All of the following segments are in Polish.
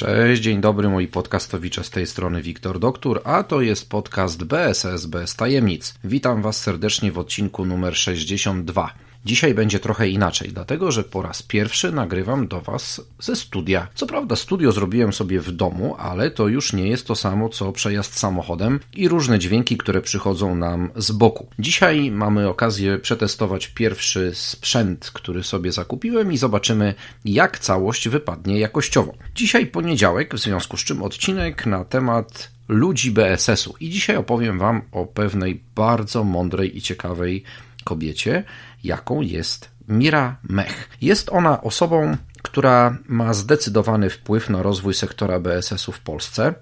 Cześć, dzień dobry moi podcastowicze, z tej strony Wiktor Doktur, a to jest podcast BSS bez tajemnic. Witam Was serdecznie w odcinku numer 62. Dzisiaj będzie trochę inaczej, dlatego że po raz pierwszy nagrywam do Was ze studia. Co prawda, studio zrobiłem sobie w domu, ale to już nie jest to samo co przejazd samochodem i różne dźwięki, które przychodzą nam z boku. Dzisiaj mamy okazję przetestować pierwszy sprzęt, który sobie zakupiłem i zobaczymy, jak całość wypadnie jakościowo. Dzisiaj poniedziałek, w związku z czym odcinek na temat ludzi BSS-u. I dzisiaj opowiem Wam o pewnej bardzo mądrej i ciekawej kobiecie, jaką jest Mira Mech. Jest ona osobą, która ma zdecydowany wpływ na rozwój sektora BSS-u w Polsce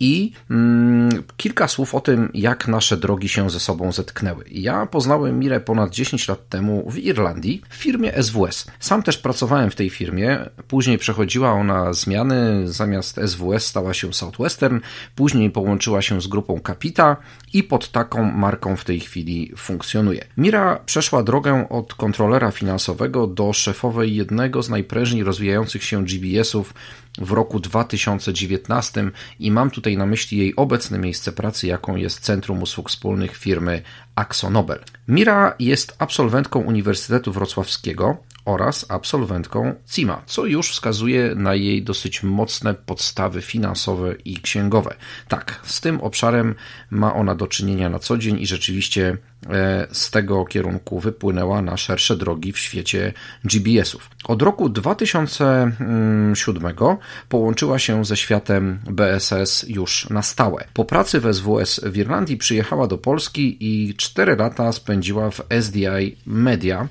i mm, kilka słów o tym, jak nasze drogi się ze sobą zetknęły. Ja poznałem Mirę ponad 10 lat temu w Irlandii w firmie SWS. Sam też pracowałem w tej firmie, później przechodziła ona zmiany, zamiast SWS stała się Southwestern, później połączyła się z grupą Capita i pod taką marką w tej chwili funkcjonuje. Mira przeszła drogę od kontrolera finansowego do szefowej jednego z najprężniej rozwijających się GBS-ów w roku 2019 i mam tutaj tutaj na myśli jej obecne miejsce pracy, jaką jest Centrum Usług Wspólnych firmy Axonobel. Mira jest absolwentką Uniwersytetu Wrocławskiego, oraz absolwentką CIMA, co już wskazuje na jej dosyć mocne podstawy finansowe i księgowe. Tak, z tym obszarem ma ona do czynienia na co dzień i rzeczywiście e, z tego kierunku wypłynęła na szersze drogi w świecie GBS-ów. Od roku 2007 połączyła się ze światem BSS już na stałe. Po pracy w SWS w Irlandii przyjechała do Polski i 4 lata spędziła w SDI Media,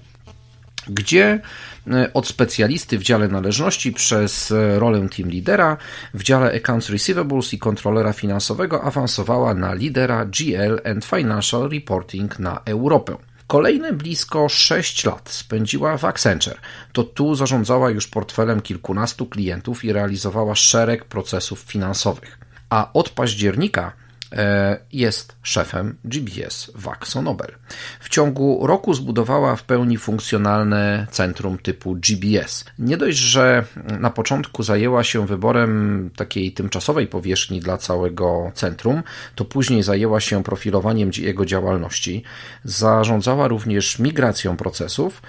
gdzie e, od specjalisty w dziale należności przez e, rolę team lidera w dziale Accounts Receivables i kontrolera finansowego awansowała na lidera GL and Financial Reporting na Europę. Kolejne blisko 6 lat spędziła w Accenture. To tu zarządzała już portfelem kilkunastu klientów i realizowała szereg procesów finansowych. A od października E, jest szefem GBS Vaxonobel. W ciągu roku zbudowała w pełni funkcjonalne centrum typu GBS. Nie dość, że na początku zajęła się wyborem takiej tymczasowej powierzchni dla całego centrum, to później zajęła się profilowaniem jego działalności. Zarządzała również migracją procesów,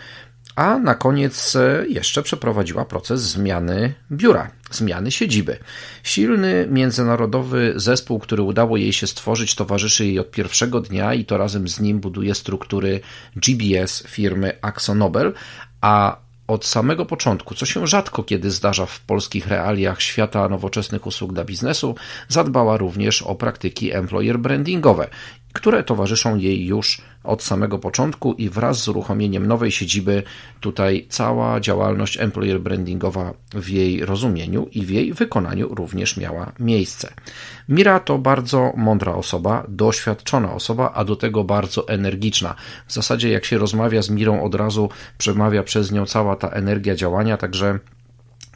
a na koniec e, jeszcze przeprowadziła proces zmiany biura, zmiany siedziby. Silny międzynarodowy zespół, który udało jej się stworzyć, towarzyszy jej od pierwszego dnia i to razem z nim buduje struktury GBS firmy Axonobel, a od samego początku, co się rzadko kiedy zdarza w polskich realiach świata nowoczesnych usług dla biznesu, zadbała również o praktyki employer brandingowe które towarzyszą jej już od samego początku i wraz z uruchomieniem nowej siedziby tutaj cała działalność employer brandingowa w jej rozumieniu i w jej wykonaniu również miała miejsce. Mira to bardzo mądra osoba, doświadczona osoba, a do tego bardzo energiczna. W zasadzie jak się rozmawia z Mirą od razu przemawia przez nią cała ta energia działania, także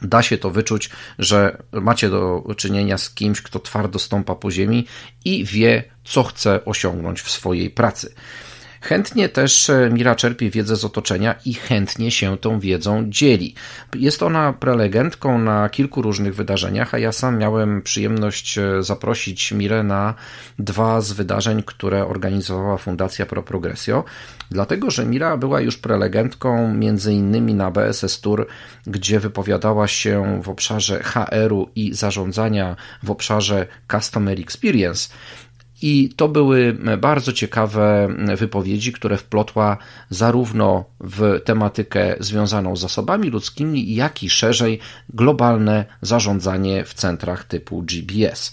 da się to wyczuć, że macie do czynienia z kimś, kto twardo stąpa po ziemi i wie, co chce osiągnąć w swojej pracy. Chętnie też e, Mira czerpie wiedzę z otoczenia i chętnie się tą wiedzą dzieli. Jest ona prelegentką na kilku różnych wydarzeniach, a ja sam miałem przyjemność e, zaprosić Mirę na dwa z wydarzeń, które organizowała Fundacja Pro Progressio, dlatego że Mira była już prelegentką między innymi na BSS Tour, gdzie wypowiadała się w obszarze HR-u i zarządzania w obszarze Customer Experience. I to były bardzo ciekawe wypowiedzi, które wplotła zarówno w tematykę związaną z zasobami ludzkimi, jak i szerzej globalne zarządzanie w centrach typu GBS.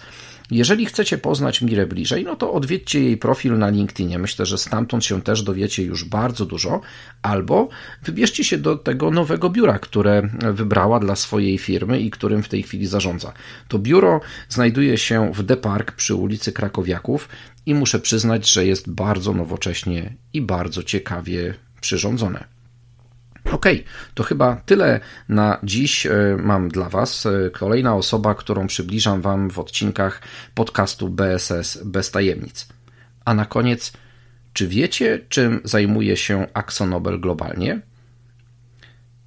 Jeżeli chcecie poznać Mirę bliżej, no to odwiedźcie jej profil na LinkedInie. Myślę, że stamtąd się też dowiecie już bardzo dużo. Albo wybierzcie się do tego nowego biura, które wybrała dla swojej firmy i którym w tej chwili zarządza. To biuro znajduje się w Depark przy ulicy Krakowiaków i muszę przyznać, że jest bardzo nowocześnie i bardzo ciekawie przyrządzone. OK, to chyba tyle na dziś e, mam dla Was. E, kolejna osoba, którą przybliżam Wam w odcinkach podcastu BSS bez tajemnic. A na koniec, czy wiecie, czym zajmuje się Axonobel globalnie?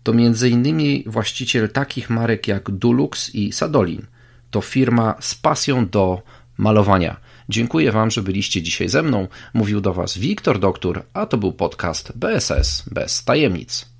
To m.in. właściciel takich marek jak Dulux i Sadolin. To firma z pasją do malowania. Dziękuję Wam, że byliście dzisiaj ze mną. Mówił do Was Wiktor Doktor, a to był podcast BSS bez tajemnic.